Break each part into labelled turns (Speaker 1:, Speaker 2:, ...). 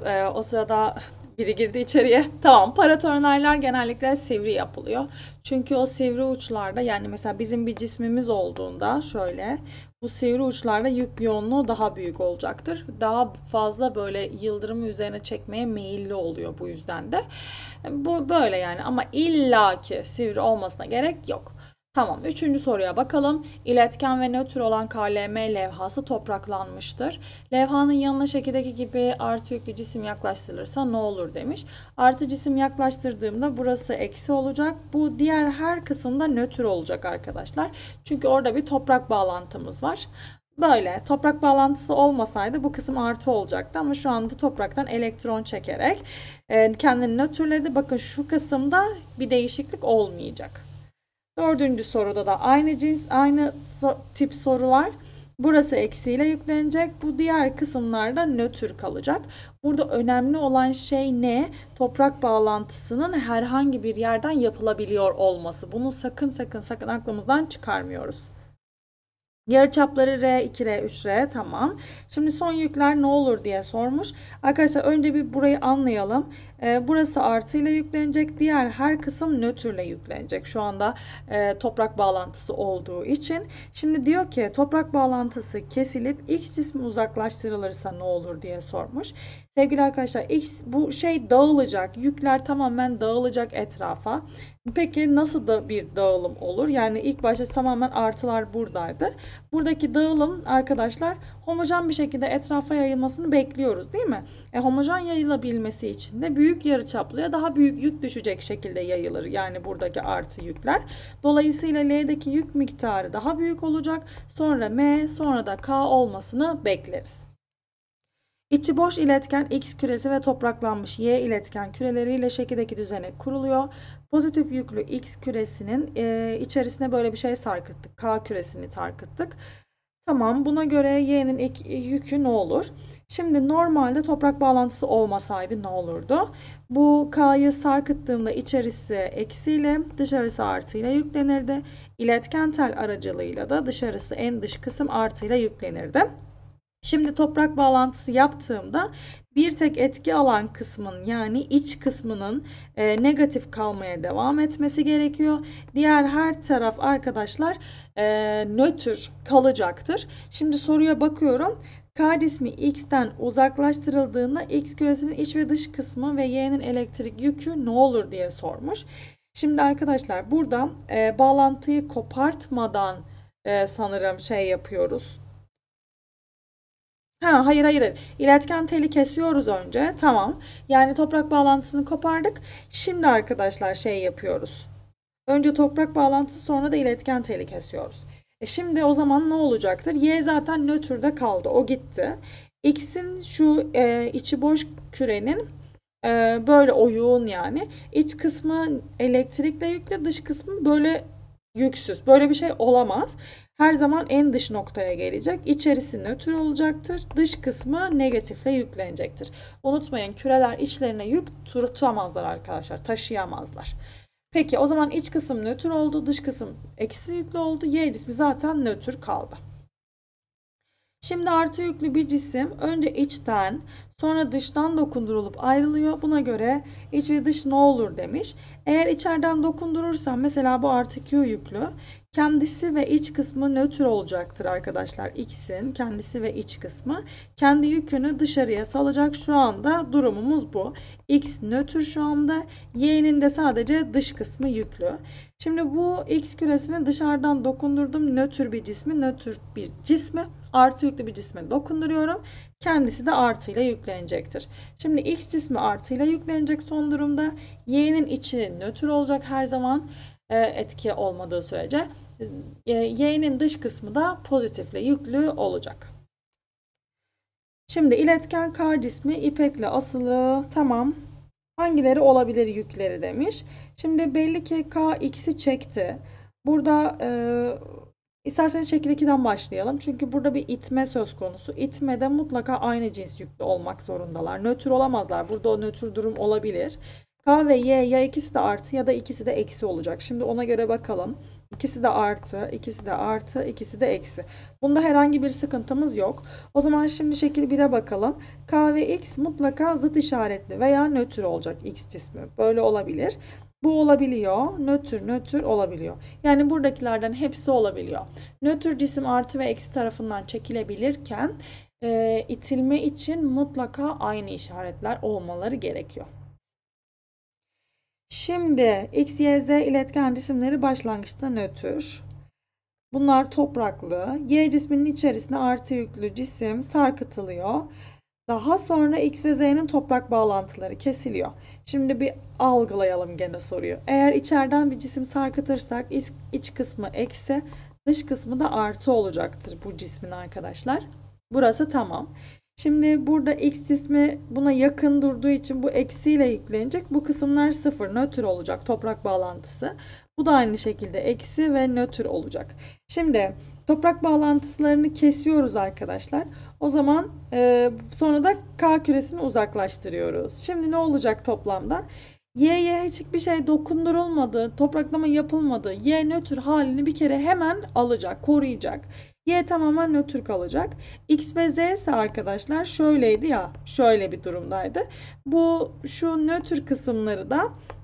Speaker 1: Evet e, o sırada biri girdi içeriye. Tamam paratonerler genellikle sivri yapılıyor. Çünkü o sivri uçlarda yani mesela bizim bir cismimiz olduğunda şöyle bu sivri uçlarda yük yoğunluğu daha büyük olacaktır. Daha fazla böyle yıldırımı üzerine çekmeye meyilli oluyor bu yüzden de. Bu böyle yani ama illaki sivri olmasına gerek yok. Tamam, üçüncü soruya bakalım. İletken ve nötr olan KLM levhası topraklanmıştır. Levhanın yanına şekildeki gibi artı yüklü cisim yaklaştırılırsa ne olur demiş. Artı cisim yaklaştırdığımda burası eksi olacak. Bu diğer her kısımda nötr olacak arkadaşlar. Çünkü orada bir toprak bağlantımız var. Böyle toprak bağlantısı olmasaydı bu kısım artı olacaktı ama şu anda topraktan elektron çekerek e, kendini nötrledi. Bakın şu kısımda bir değişiklik olmayacak. Dördüncü soruda da aynı cins, aynı tip sorular. Burası eksiyle yüklenecek. Bu diğer kısımlarda nötr kalacak. Burada önemli olan şey ne? Toprak bağlantısının herhangi bir yerden yapılabiliyor olması. Bunu sakın sakın sakın aklımızdan çıkarmıyoruz. Yarı çapları R, 2R, 3R tamam. Şimdi son yükler ne olur diye sormuş. Arkadaşlar önce bir burayı anlayalım. Ee, burası artıyla yüklenecek. Diğer her kısım nötrle yüklenecek. Şu anda e, toprak bağlantısı olduğu için. Şimdi diyor ki toprak bağlantısı kesilip X cismi uzaklaştırılırsa ne olur diye sormuş. Sevgili arkadaşlar X bu şey dağılacak. Yükler tamamen dağılacak etrafa. Peki nasıl da bir dağılım olur? Yani ilk başta tamamen artılar buradaydı. Buradaki dağılım arkadaşlar homojen bir şekilde etrafa yayılmasını bekliyoruz değil mi? E, homojen yayılabilmesi için de büyük yarıçaplıya daha büyük yük düşecek şekilde yayılır. Yani buradaki artı yükler. Dolayısıyla L'deki yük miktarı daha büyük olacak. Sonra M sonra da K olmasını bekleriz. İçi boş iletken X küresi ve topraklanmış Y iletken küreleriyle şekildeki düzenek kuruluyor. Pozitif yüklü X küresinin e, içerisine böyle bir şey sarkıttık. K küresini sarkıttık. Tamam buna göre Y'nin e, yükü ne olur? Şimdi normalde toprak bağlantısı olmasaydı ne olurdu? Bu K'yı sarkıttığımda içerisi eksiyle dışarısı artıyla yüklenirdi. İletken tel aracılığıyla da dışarısı en dış kısım artıyla yüklenirdi. Şimdi toprak bağlantısı yaptığımda bir tek etki alan kısmın yani iç kısmının e, negatif kalmaya devam etmesi gerekiyor. Diğer her taraf arkadaşlar e, nötr kalacaktır. Şimdi soruya bakıyorum. K cismi X'ten uzaklaştırıldığında X küresinin iç ve dış kısmı ve Y'nin elektrik yükü ne olur diye sormuş. Şimdi arkadaşlar burada e, bağlantıyı kopartmadan e, sanırım şey yapıyoruz Ha hayır hayır. hayır. İletken teli kesiyoruz önce. Tamam. Yani toprak bağlantısını kopardık. Şimdi arkadaşlar şey yapıyoruz. Önce toprak bağlantısı sonra da iletken teli kesiyoruz. E şimdi o zaman ne olacaktır? Y zaten nötrde kaldı. O gitti. X'in şu e, içi boş kürenin e, böyle oyun yani iç kısmı elektrikle yüklü dış kısmı böyle yüksüz. Böyle bir şey olamaz. Her zaman en dış noktaya gelecek. İçerisi nötr olacaktır. Dış kısmı negatifle yüklenecektir. Unutmayın küreler içlerine yük tutamazlar arkadaşlar. Taşıyamazlar. Peki o zaman iç kısım nötr oldu. Dış kısım eksi yüklü oldu. Y cismi zaten nötr kaldı. Şimdi artı yüklü bir cisim önce içten Sonra dıştan dokundurulup ayrılıyor. Buna göre iç ve dış ne olur demiş. Eğer içeriden dokundurursam mesela bu artı Q yüklü. Kendisi ve iç kısmı nötr olacaktır arkadaşlar. X'in kendisi ve iç kısmı. Kendi yükünü dışarıya salacak şu anda durumumuz bu. X nötr şu anda. Y'nin de sadece dış kısmı yüklü. Şimdi bu X küresini dışarıdan dokundurdum. Nötr bir cismi, nötr bir cismi. Artı yüklü bir cisme dokunduruyorum. Kendisi de artıyla yüklenecektir. Şimdi x cismi artıyla yüklenecek son durumda. Y'nin içi nötr olacak her zaman e, etki olmadığı sürece. E, Y'nin dış kısmı da pozitifle yüklü olacak. Şimdi iletken K cismi ipekle asılı. Tamam. Hangileri olabilir yükleri demiş. Şimdi belli ki K x'i çekti. Burada e, İsterseniz şekil 2'den başlayalım. Çünkü burada bir itme söz konusu. İtmede mutlaka aynı cins yüklü olmak zorundalar. Nötr olamazlar. Burada o nötr durum olabilir. K ve Y ya ikisi de artı ya da ikisi de eksi olacak. Şimdi ona göre bakalım. İkisi de artı, ikisi de artı, ikisi de eksi. Bunda herhangi bir sıkıntımız yok. O zaman şimdi şekil 1'e bakalım. K ve X mutlaka zıt işaretli veya nötr olacak X cismi. Böyle olabilir. Bu olabiliyor. Nötr nötr olabiliyor. Yani buradakilerden hepsi olabiliyor. Nötr cisim artı ve eksi tarafından çekilebilirken e, itilme için mutlaka aynı işaretler olmaları gerekiyor. Şimdi x, y, z iletken cisimleri başlangıçta nötr. Bunlar topraklı. Y cisminin içerisine artı yüklü cisim sarkıtılıyor. Daha sonra X ve Z'nin toprak bağlantıları kesiliyor. Şimdi bir algılayalım gene soruyu. Eğer içeriden bir cisim sarkıtırsak iç kısmı eksi, dış kısmı da artı olacaktır bu cismin arkadaşlar. Burası tamam. Şimdi burada x ismi buna yakın durduğu için bu eksiyle yüklenecek. Bu kısımlar sıfır, nötr olacak toprak bağlantısı. Bu da aynı şekilde eksi ve nötr olacak. Şimdi toprak bağlantılarını kesiyoruz arkadaşlar. O zaman e, sonra da k küresini uzaklaştırıyoruz. Şimdi ne olacak toplamda? Y'ye bir şey dokundurulmadı, topraklama yapılmadı. Y nötr halini bir kere hemen alacak, koruyacak. Y tamamen nötr kalacak. X ve Z ise arkadaşlar şöyleydi ya, şöyle bir durumdaydı. Bu şu nötr kısımları da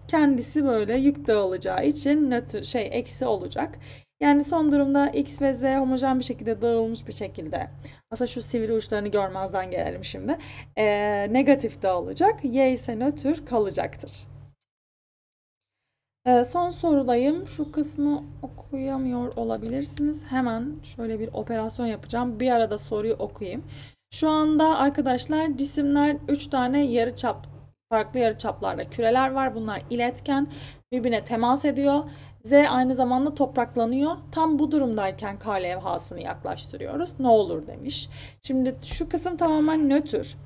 Speaker 1: kendisi böyle yük dağılacağı için nötr şey eksi olacak. Yani son durumda X ve Z homojen bir şekilde dağılmış bir şekilde. Aslında şu sivri uçlarını görmezden gelelim şimdi. Ee, negatif dağılacak. Y ise nötr kalacaktır. Ee, son sorulayım. Şu kısmı okuyamıyor olabilirsiniz. Hemen şöyle bir operasyon yapacağım. Bir arada soruyu okuyayım. Şu anda arkadaşlar cisimler 3 tane yarı çap farklı yarı çaplarda küreler var. Bunlar iletken birbirine temas ediyor. Z aynı zamanda topraklanıyor. Tam bu durumdayken K levhasını yaklaştırıyoruz. Ne olur demiş. Şimdi şu kısım tamamen nötr.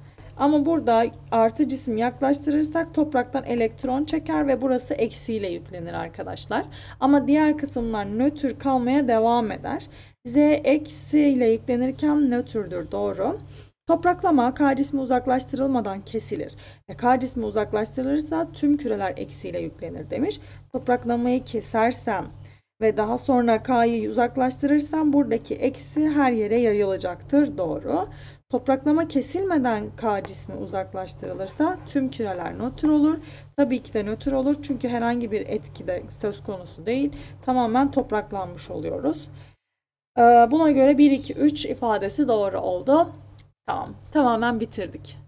Speaker 1: Ama burada artı cisim yaklaştırırsak topraktan elektron çeker ve burası eksiyle yüklenir arkadaşlar. Ama diğer kısımlar nötr kalmaya devam eder. Z eksiyle yüklenirken nötrdür doğru. Topraklama K cismi uzaklaştırılmadan kesilir. Ve K cismi uzaklaştırılırsa tüm küreler eksiyle yüklenir demiş. Topraklamayı kesersem ve daha sonra K'yı uzaklaştırırsam buradaki eksi her yere yayılacaktır. Doğru. Topraklama kesilmeden K cismi uzaklaştırılırsa tüm küreler nötr olur. Tabii ki de nötr olur çünkü herhangi bir etki de söz konusu değil. Tamamen topraklanmış oluyoruz. Ee, buna göre 1, 2, 3 ifadesi doğru oldu. Tamam, tamamen bitirdik.